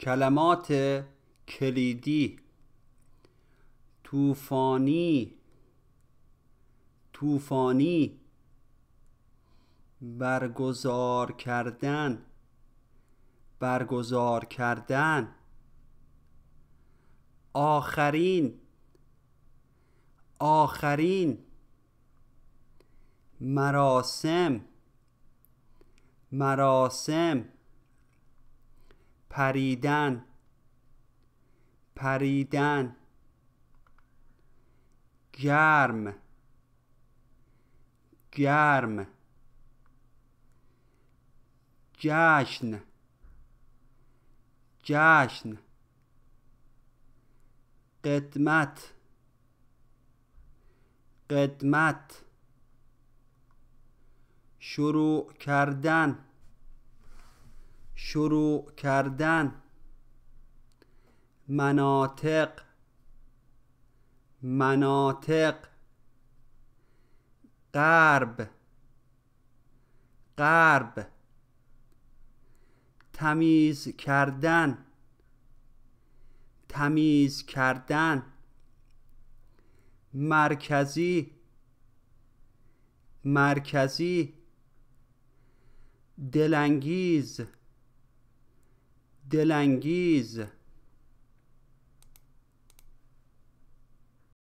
کلمات کلیدی طوفانی طوفانی برگزار کردن برگزار کردن آخرین آخرین مراسم مراسم پریدن پریدن گرم گرم جشن جشن قدمت قدمت شروع کردن شروع کردن مناطق مناطق غرب غرب تمیز کردن تمیز کردن مرکزی مرکزی دلانگیز دلانگیز